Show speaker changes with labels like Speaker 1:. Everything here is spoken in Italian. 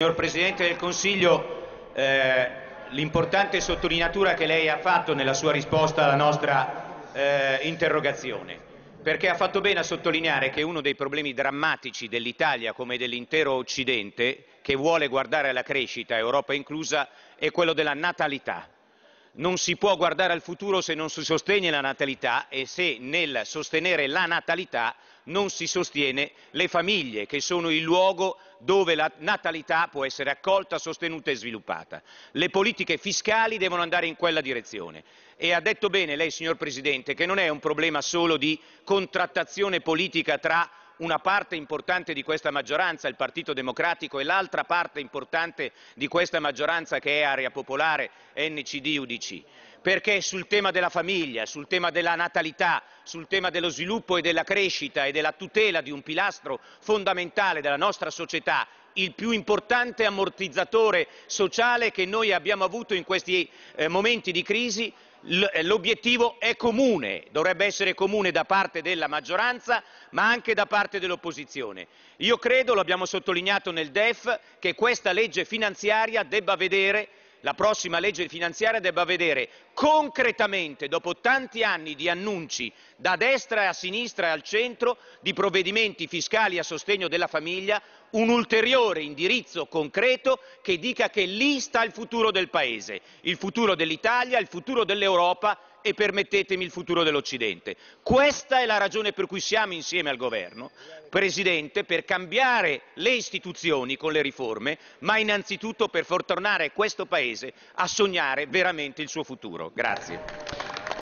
Speaker 1: Signor Presidente del Consiglio, eh, l'importante sottolineatura che lei ha fatto nella sua risposta alla nostra eh, interrogazione, perché ha fatto bene a sottolineare che uno dei problemi drammatici dell'Italia come dell'intero Occidente, che vuole guardare alla crescita, Europa inclusa, è quello della natalità non si può guardare al futuro se non si sostiene la natalità e se nel sostenere la natalità non si sostiene le famiglie, che sono il luogo dove la natalità può essere accolta, sostenuta e sviluppata. Le politiche fiscali devono andare in quella direzione. E ha detto bene lei, signor Presidente, che non è un problema solo di contrattazione politica tra una parte importante di questa maggioranza, il Partito Democratico, e l'altra parte importante di questa maggioranza che è Area Popolare, NCD-UDC. Perché sul tema della famiglia, sul tema della natalità, sul tema dello sviluppo e della crescita e della tutela di un pilastro fondamentale della nostra società, il più importante ammortizzatore sociale che noi abbiamo avuto in questi eh, momenti di crisi, eh, l'obiettivo è comune, dovrebbe essere comune da parte della maggioranza ma anche da parte dell'opposizione. Io credo, lo abbiamo sottolineato nel DEF, che questa legge finanziaria debba vedere la prossima legge finanziaria debba vedere concretamente, dopo tanti anni di annunci da destra a sinistra e al centro, di provvedimenti fiscali a sostegno della famiglia, un ulteriore indirizzo concreto che dica che lì sta il futuro del Paese, il futuro dell'Italia, il futuro dell'Europa e, permettetemi, il futuro dell'Occidente. Questa è la ragione per cui siamo insieme al governo, Presidente, per cambiare le istituzioni con le riforme, ma innanzitutto per far tornare questo Paese a sognare veramente il suo futuro. Grazie.